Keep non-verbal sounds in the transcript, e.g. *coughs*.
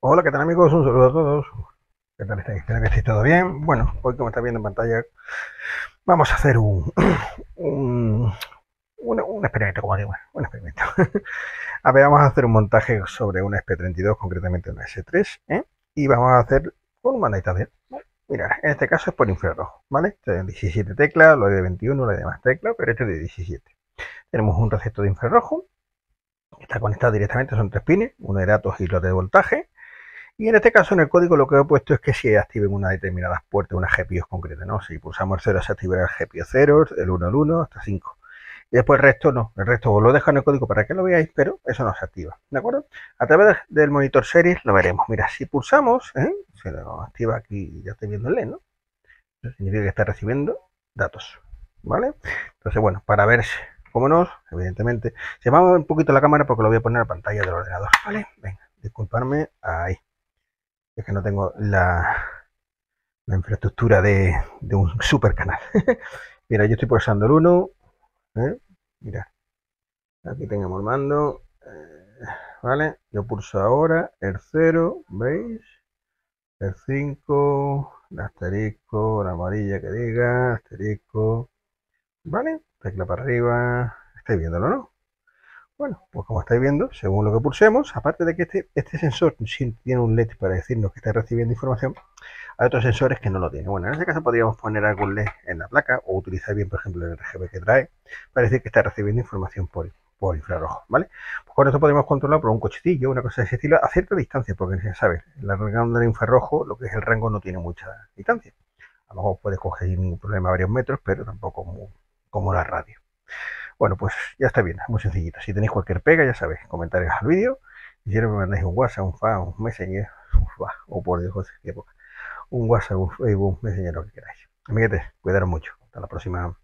Hola, ¿qué tal amigos? Un saludo a todos. ¿Qué tal estáis? Espero que estéis todo bien. Bueno, hoy como está viendo en pantalla, vamos a hacer *coughs* un, un, un, experimento, como digo, un experimento. *laughs* a ver, vamos a hacer un montaje sobre una SP32, concretamente una S3, ¿eh? y vamos a hacer con un Mira, en este caso es por infrarrojo, ¿vale? Este de 17 teclas, lo de 21, lo de más teclas, pero este de 17. Tenemos un receptor de infrarrojo, está conectado directamente, son tres pines, uno de datos y los de voltaje y en este caso, en el código, lo que he puesto es que si activen una determinadas puertas, unas GPIO concretas, ¿no? Si pulsamos el 0 se activará el GPIO 0, el 1 el 1, hasta 5. Y después el resto no, el resto os lo dejo en el código para que lo veáis, pero eso no se activa, ¿de acuerdo? A través del monitor series lo veremos. Mira, si pulsamos, ¿eh? se lo activa aquí, ya estoy viendo el LED, ¿no? Eso significa que está recibiendo datos, ¿vale? Entonces, bueno, para ver cómo nos, evidentemente, se va un poquito la cámara porque lo voy a poner a pantalla del ordenador, ¿vale? Venga, disculparme, ahí es que no tengo la, infraestructura de, un super canal. *laughs* Mira, yo estoy pulsando el 1. ¿eh? Mira, aquí tenemos el mando. Eh, vale, yo pulso ahora el 0, ¿veis? El 5, el asterisco, la amarilla que diga, asterisco. ¿Vale? Tecla para arriba. Estáis viéndolo, ¿no? Bueno, pues como estáis viendo, según lo que pulsemos, aparte de que este, este, sensor sí tiene un LED para decirnos que está recibiendo información, hay otros sensores que no lo tienen. Bueno, en este caso podríamos poner algún LED en la placa o utilizar bien, por ejemplo, el RGB que trae para decir que está recibiendo información por, infrarrojo, ¿vale? Pues con esto podemos controlar por un cochetillo, una cosa de ese estilo, a cierta distancia, porque ya sabes, la rango del infrarrojo, lo que es el rango, no tiene mucha distancia. A lo mejor puedes coger sin ningún problema varios metros, pero tampoco como la radio. Bueno, pues ya está bien, muy sencillito. Si tenéis cualquier pega, ya sabéis, comentarios al vídeo. Si quiero me mandáis un WhatsApp, un fan, un Messenger, o por Dios, qué época. Un WhatsApp, un Facebook, un Messenger, lo que queráis. Amiguetes, cuidaros mucho. Hasta la próxima.